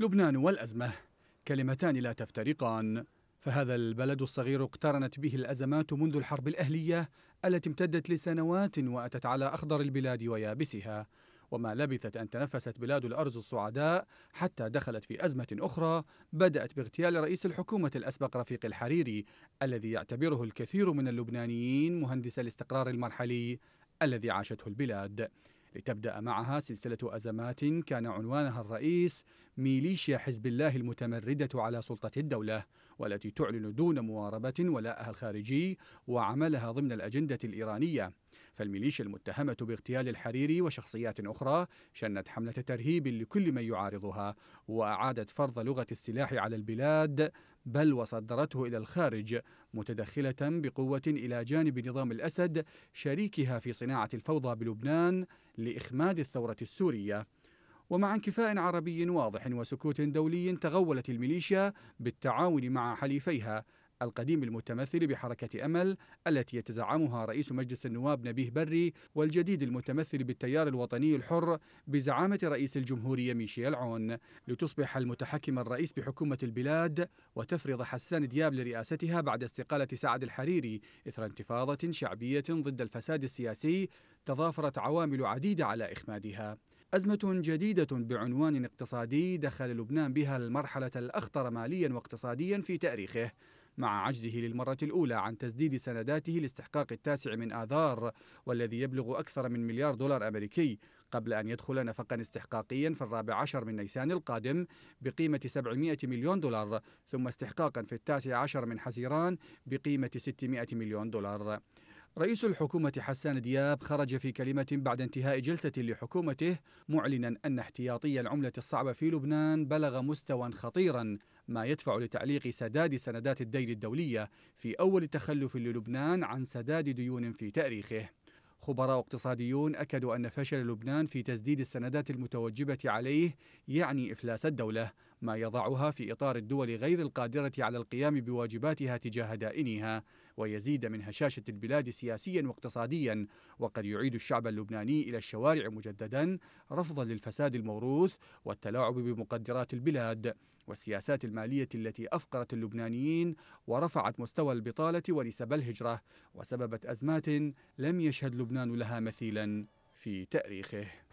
لبنان والأزمة كلمتان لا تفترقان فهذا البلد الصغير اقترنت به الأزمات منذ الحرب الأهلية التي امتدت لسنوات وأتت على أخضر البلاد ويابسها وما لبثت أن تنفست بلاد الأرز الصعداء حتى دخلت في أزمة أخرى بدأت باغتيال رئيس الحكومة الأسبق رفيق الحريري الذي يعتبره الكثير من اللبنانيين مهندس الاستقرار المرحلي الذي عاشته البلاد لتبدأ معها سلسلة أزمات كان عنوانها الرئيس ميليشيا حزب الله المتمردة على سلطة الدولة والتي تعلن دون مواربة ولاءها الخارجي وعملها ضمن الأجندة الإيرانية فالميليشيا المتهمة باغتيال الحريري وشخصيات أخرى شنت حملة ترهيب لكل من يعارضها وأعادت فرض لغة السلاح على البلاد بل وصدرته إلى الخارج متدخلة بقوة إلى جانب نظام الأسد شريكها في صناعة الفوضى بلبنان لإخماد الثورة السورية ومع انكفاء عربي واضح وسكوت دولي تغولت الميليشيا بالتعاون مع حليفيها القديم المتمثل بحركة أمل التي يتزعمها رئيس مجلس النواب نبيه بري والجديد المتمثل بالتيار الوطني الحر بزعامة رئيس الجمهورية ميشيل عون لتصبح المتحكم الرئيس بحكومة البلاد وتفرض حسان دياب لرئاستها بعد استقالة سعد الحريري إثر انتفاضة شعبية ضد الفساد السياسي تضافرت عوامل عديدة على إخمادها أزمة جديدة بعنوان اقتصادي دخل لبنان بها المرحلة الأخطر ماليا واقتصاديا في تاريخه مع عجزه للمرة الأولى عن تسديد سنداته لاستحقاق التاسع من آذار والذي يبلغ أكثر من مليار دولار أمريكي قبل أن يدخل نفقا استحقاقيا في الرابع عشر من نيسان القادم بقيمة 700 مليون دولار ثم استحقاقا في التاسع عشر من حزيران بقيمة 600 مليون دولار رئيس الحكومة حسان دياب خرج في كلمة بعد انتهاء جلسة لحكومته معلنا أن احتياطي العملة الصعبة في لبنان بلغ مستوى خطيرا ما يدفع لتعليق سداد سندات الدين الدولية في أول تخلف للبنان عن سداد ديون في تاريخه خبراء اقتصاديون أكدوا أن فشل لبنان في تسديد السندات المتوجبة عليه يعني إفلاس الدولة ما يضعها في إطار الدول غير القادرة على القيام بواجباتها تجاه دائنها ويزيد من هشاشة البلاد سياسيا واقتصاديا وقد يعيد الشعب اللبناني إلى الشوارع مجددا رفضا للفساد الموروث والتلاعب بمقدرات البلاد والسياسات المالية التي أفقرت اللبنانيين ورفعت مستوى البطالة ونسب الهجرة وسببت أزمات لم يشهد لبنان لها مثيلا في تاريخه